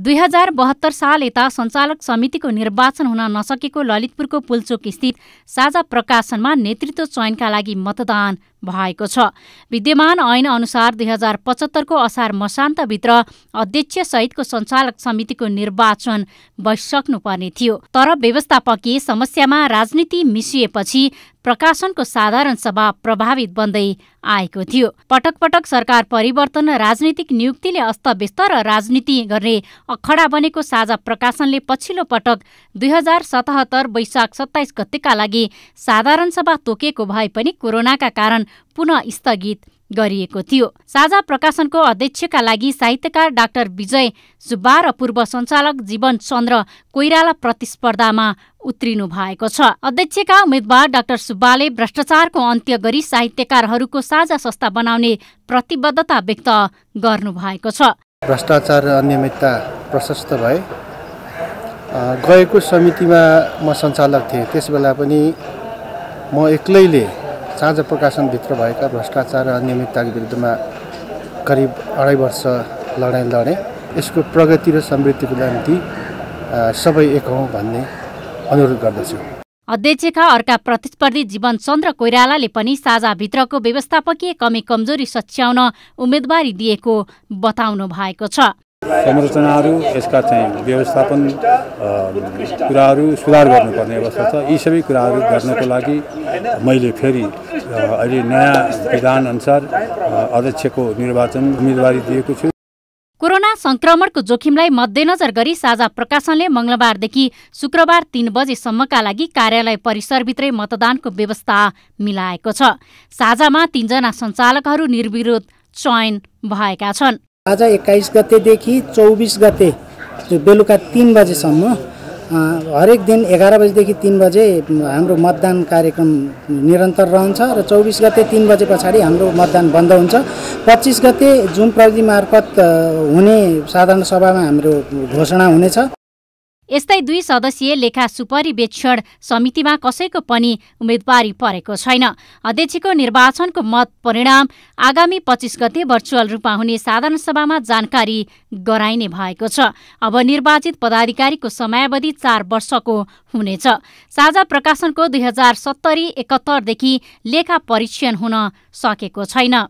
दुई हजार बहत्तर साल यता सञ्चालक समितिको निर्वाचन हुन नसकेको ललितपुरको पुल्चोक स्थित साझा प्रकाशनमा नेतृत्व चयनका लागि मतदान भएको छ विद्यमान ऐन अनुसार दुई हजार पचहत्तरको असार मसान्तभित्र सहितको सञ्चालक समितिको निर्वाचन भइसक्नुपर्ने थियो तर व्यवस्थापकीय समस्यामा राजनीति मिसिएपछि प्रकाशनको साधारण सभा प्रभावित बन्दै आएको थियो पटक पटक सरकार परिवर्तन राजनीतिक नियुक्तिले अस्तव्यस्त र राजनीति गर्ने अखडा बनेको साझा प्रकाशनले पछिल्लो पटक दुई हजार सतहत्तर वैशाख सत्ताइस गतेका लागि साधारण सभा तोकेको भए पनि कोरोनाका कारण पुनः स्थगित गरिएको थियो साझा प्रकाशनको अध्यक्षका लागि साहित्यकार डाक्टर विजय सुब्बा र पूर्व सञ्चालक जीवन चन्द्र कोइराला प्रतिस्पर्धामा उत्रिनु भएको छ अध्यक्षका उम्मेद्वार डाक्टर सुब्बाले भ्रष्टाचारको अन्त्य गरी साहित्यकारहरूको साझा संस्था बनाउने प्रतिबद्धता व्यक्त गर्नु भएको छ भ्रष्टाचार अनियमितता प्रशस्त भए गएको समितिमा म सञ्चालक थिएँ त्यसबेला पनि म एक्लैले साँझ प्रकाशनभित्र भएका भ्रष्टाचार र अनियमितताको विरुद्धमा करिब अढाई वर्ष लडाइँ लडेँ यसको प्रगति र समृद्धिको निम्ति सबै एक हौँ भन्ने अनुरोध गर्दछु अध्यक्षका अर्का प्रतिस्पर्धी जीवन चन्द्र कोइरालाले पनि साझाभित्रको व्यवस्थापकीय कमी कमजोरी सच्याउन उम्मेदवारी दिएको बताउनु भएको छ संरचनाहरू यसका चाहिँ व्यवस्थापन कुराहरू सुधार गर्नुपर्ने अवस्था छ यी सबै कुराहरू गर्नको लागि मैले फेरि अहिले नयाँ विधान अनुसार अध्यक्षको निर्वाचन उम्मेदवारी दिएको छु कोरोना संक्रमणको जोखिमलाई मध्यनजर गरी साझा प्रकाशनले मङ्गलबारदेखि शुक्रबार तीन बजेसम्मका लागि कार्यालय परिसरभित्रै मतदानको व्यवस्था मिलाएको छ साझामा तीनजना सञ्चालकहरू निर्विरोध चयन भएका छन् आज एक्काइस गतेदेखि चौबिस गते बेलुका तिन बजेसम्म हरेक दिन एघार बजीदेखि तिन बजे हाम्रो मतदान कार्यक्रम निरन्तर रहन्छ र चौबिस गते तिन बजे पछाडि हाम्रो मतदान बन्द हुन्छ पच्चिस गते जुन प्रविधि मार्फत हुने साधारण सभामा हाम्रो घोषणा हुनेछ यस्तै दुई सदस्यीय लेखा सुपरिवेक्षण समितिमा कसैको पनि उम्मेद्वारी परेको छैन अध्यक्षको निर्वाचनको मत परिणाम आगामी पच्चिस गते भर्चुअल रूपमा हुने साधारण सभामा जानकारी गराइने भएको छ अब निर्वाचित पदाधिकारीको समयावधि चार वर्षको हुनेछ साझा प्रकाशनको दुई हजार सत्तरी एकहत्तरदेखि लेखा परीक्षण हुन सकेको छैन